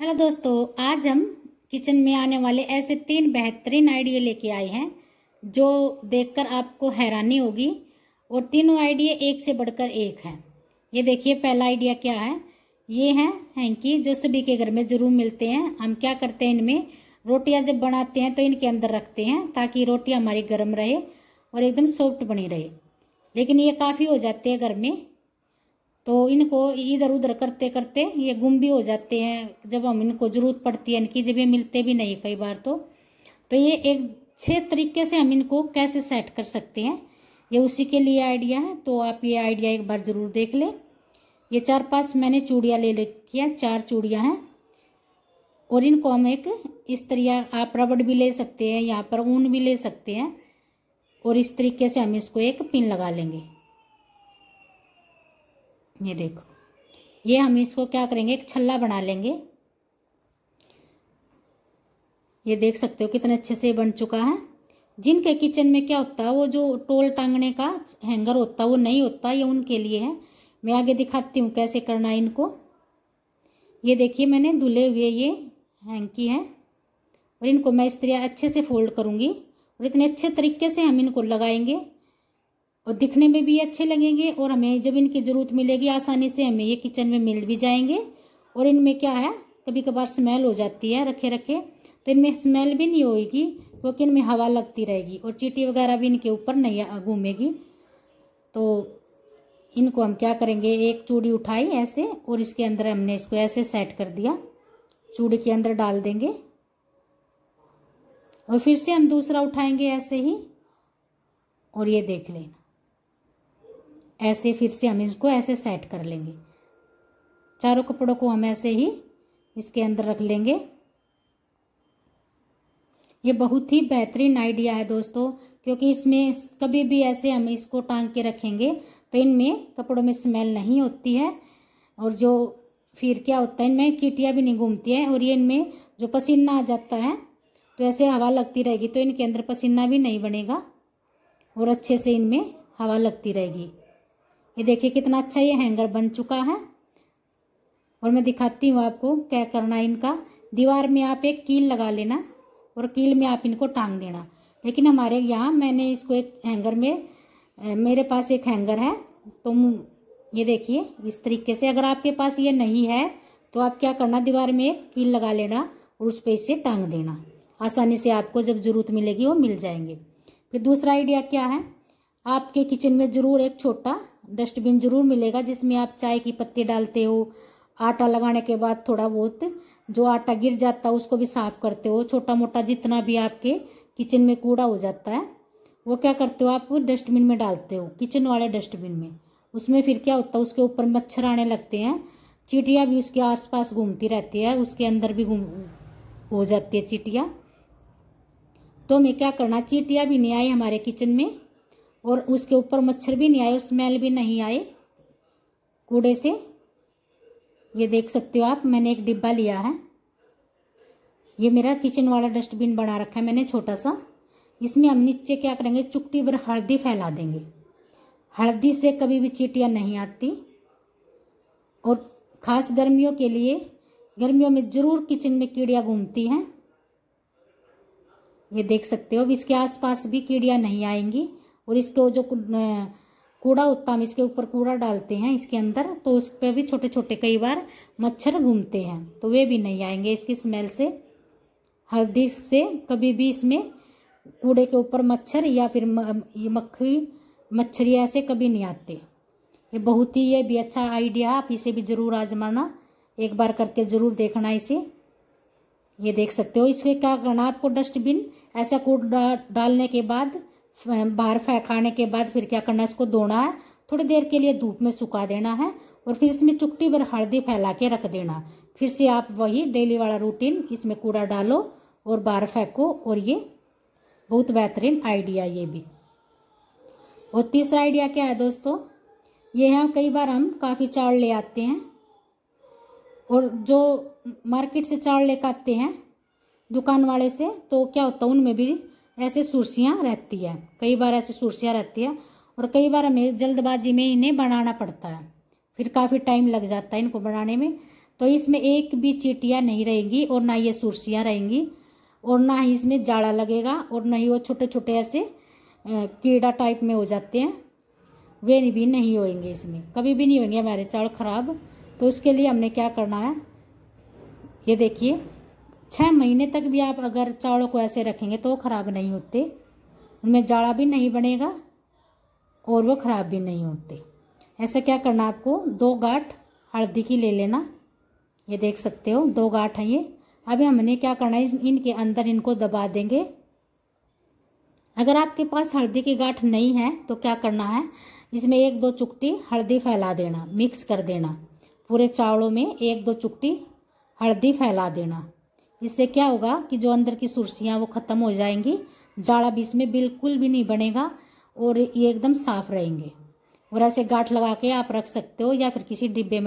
hello दोस्तों आज हम किचन में आने वाले ऐसे तीन बेहतरीन आइडिया लेके आए हैं जो देखकर आपको हैरानी होगी और तीनों आइडिया एक से बढ़कर एक हैं ये देखिए पहला आइडिया क्या है ये है हैंकी जो सभी के घर में ज़रूर मिलते हैं हम क्या करते हैं इनमें रोटियां जब बनाते हैं तो इनके अंदर रखते हैं ताकि रोटी हमारी गर्म रहे और एकदम सॉफ्ट बनी रहे लेकिन ये काफ़ी हो जाती है घर में तो इनको इधर उधर करते करते ये गुम भी हो जाते हैं जब हम इनको ज़रूरत पड़ती है इनकी जब ये मिलते भी नहीं कई बार तो तो ये एक छः तरीके से हम इनको कैसे सेट कर सकते हैं ये उसी के लिए आइडिया है तो आप ये आइडिया एक बार ज़रूर देख लें ये चार पांच मैंने चूड़ियाँ ले रखी हैं चार चूड़ियाँ हैं और इनको हम एक इस तरह आप रबड़ भी ले सकते हैं यहाँ पर ऊन भी ले सकते हैं और इस तरीके से हम इसको एक पिन लगा लेंगे ये देखो ये हम इसको क्या करेंगे एक छल्ला बना लेंगे ये देख सकते हो कितने अच्छे से बन चुका है जिनके किचन में क्या होता है वो जो टोल टांगने का हैंगर होता है वो नहीं होता ये उनके लिए है मैं आगे दिखाती हूँ कैसे करना है इनको ये देखिए मैंने धुले हुए ये हैंग की है और इनको मैं इस तरह अच्छे से फोल्ड करूँगी और इतने अच्छे तरीके से हम इनको लगाएंगे और दिखने में भी अच्छे लगेंगे और हमें जब इनकी ज़रूरत मिलेगी आसानी से हमें ये किचन में मिल भी जाएंगे और इनमें क्या है कभी कभार स्मेल हो जाती है रखे रखे तो इनमें स्मेल भी नहीं होगी क्योंकि इनमें हवा लगती रहेगी और चीटी वगैरह भी इनके ऊपर नहीं घूमेगी तो इनको हम क्या करेंगे एक चूड़ी उठाई ऐसे और इसके अंदर हमने इसको ऐसे सेट कर दिया चूड़ी के अंदर डाल देंगे और फिर से हम दूसरा उठाएंगे ऐसे ही और ये देख लेना ऐसे फिर से हम इसको ऐसे सेट कर लेंगे चारों कपड़ों को हम ऐसे ही इसके अंदर रख लेंगे ये बहुत ही बेहतरीन आइडिया है दोस्तों क्योंकि इसमें कभी भी ऐसे हम इसको टांग के रखेंगे तो इनमें कपड़ों में स्मेल नहीं होती है और जो फिर क्या होता है इनमें चीटियाँ भी नहीं घूमती हैं और ये इनमें जो पसीना आ जाता है तो ऐसे हवा लगती रहेगी तो इनके अंदर पसीना भी नहीं बनेगा और अच्छे से इनमें हवा लगती रहेगी ये देखिए कितना अच्छा ये हैंगर बन चुका है और मैं दिखाती हूँ आपको क्या करना है इनका दीवार में आप एक कील लगा लेना और कील में आप इनको टांग देना लेकिन हमारे यहाँ मैंने इसको एक हैंगर में मेरे पास एक हैंगर है तो ये देखिए इस तरीके से अगर आपके पास ये नहीं है तो आप क्या करना दीवार में एक कील लगा लेना और उस पर इसे टांग देना आसानी से आपको जब ज़रूरत मिलेगी वो मिल जाएंगे फिर दूसरा आइडिया क्या है आपके किचन में ज़रूर एक छोटा डस्टबिन ज़रूर मिलेगा जिसमें आप चाय की पत्ती डालते हो आटा लगाने के बाद थोड़ा बहुत जो आटा गिर जाता है उसको भी साफ़ करते हो छोटा मोटा जितना भी आपके किचन में कूड़ा हो जाता है वो क्या करते हो आप डस्टबिन में डालते हो किचन वाले डस्टबिन में उसमें फिर क्या होता है उसके ऊपर मच्छर आने लगते हैं चीटियाँ भी उसके आसपास घूमती रहती है उसके अंदर भी घूम हो जाती है चीटियाँ तो हमें क्या करना चीटियाँ भी नहीं आई हमारे किचन में और उसके ऊपर मच्छर भी नहीं आए और स्मेल भी नहीं आए कूड़े से ये देख सकते हो आप मैंने एक डिब्बा लिया है ये मेरा किचन वाला डस्टबिन बना रखा है मैंने छोटा सा इसमें हम नीचे क्या करेंगे चुकटी भर हल्दी फैला देंगे हल्दी से कभी भी चीटियाँ नहीं आती और ख़ास गर्मियों के लिए गर्मियों में ज़रूर किचन में कीड़ियाँ घूमती हैं ये देख सकते हो अब इसके आसपास भी कीड़ियाँ नहीं आएंगी और इसको जो कूड़ा होता हम इसके ऊपर कूड़ा डालते हैं इसके अंदर तो उस पर भी छोटे छोटे कई बार मच्छर घूमते हैं तो वे भी नहीं आएंगे इसकी स्मेल से हल्दी से कभी भी इसमें कूड़े के ऊपर मच्छर या फिर मक्खी मच्छरिया ऐसे कभी नहीं आते ये बहुत ही ये भी अच्छा आइडिया आप इसे भी ज़रूर आजमाना एक बार करके ज़रूर देखना इसे ये देख सकते हो इसके क्या करना आपको डस्टबिन ऐसा कूड़ा डालने के बाद बाहर फेंकाने के बाद फिर क्या करना है इसको धोना है थोड़ी देर के लिए धूप में सुखा देना है और फिर इसमें चुकटी भर हल्दी फैला के रख देना फिर से आप वही डेली वाला रूटीन इसमें कूड़ा डालो और बाहर फेंको और ये बहुत बेहतरीन आइडिया ये भी और तीसरा आइडिया क्या है दोस्तों ये है कई बार हम काफ़ी चावल ले आते हैं और जो मार्केट से चावल लेकर आते हैं दुकान वाले से तो क्या होता है उनमें भी ऐसे सुर्सियाँ रहती है कई बार ऐसे सुर्सियाँ रहती है और कई बार हमें जल्दबाजी में इन्हें बनाना पड़ता है फिर काफ़ी टाइम लग जाता है इनको बनाने में तो इसमें एक भी चीटियाँ नहीं रहेंगी और ना ये सुर्सियाँ रहेंगी और ना ही इसमें जाड़ा लगेगा और ना ही वो छोटे छोटे ऐसे कीड़ा टाइप में हो जाते हैं वे भी नहीं होएंगे इसमें कभी भी नहीं होंगे हमारे चावल ख़राब तो उसके लिए हमने क्या करना है ये देखिए छः महीने तक भी आप अगर चावलों को ऐसे रखेंगे तो वो ख़राब नहीं होते उनमें जाड़ा भी नहीं बनेगा और वो ख़राब भी नहीं होते ऐसा क्या करना आपको दो गाठ हल्दी की ले लेना ये देख सकते हो दो गाठ हैं ये अभी हमने क्या करना है इनके अंदर इनको दबा देंगे अगर आपके पास हल्दी की गाठ नहीं है तो क्या करना है इसमें एक दो चुकटी हल्दी फैला देना मिक्स कर देना पूरे चावलों में एक दो चुकटी हल्दी फैला देना इससे क्या होगा कि जो अंदर की सुर्सियाँ वो ख़त्म हो जाएंगी जाड़ा भी इसमें बिल्कुल भी नहीं बनेगा और ये एकदम साफ़ रहेंगे और ऐसे गाठ लगा के आप रख सकते हो या फिर किसी डिब्बे में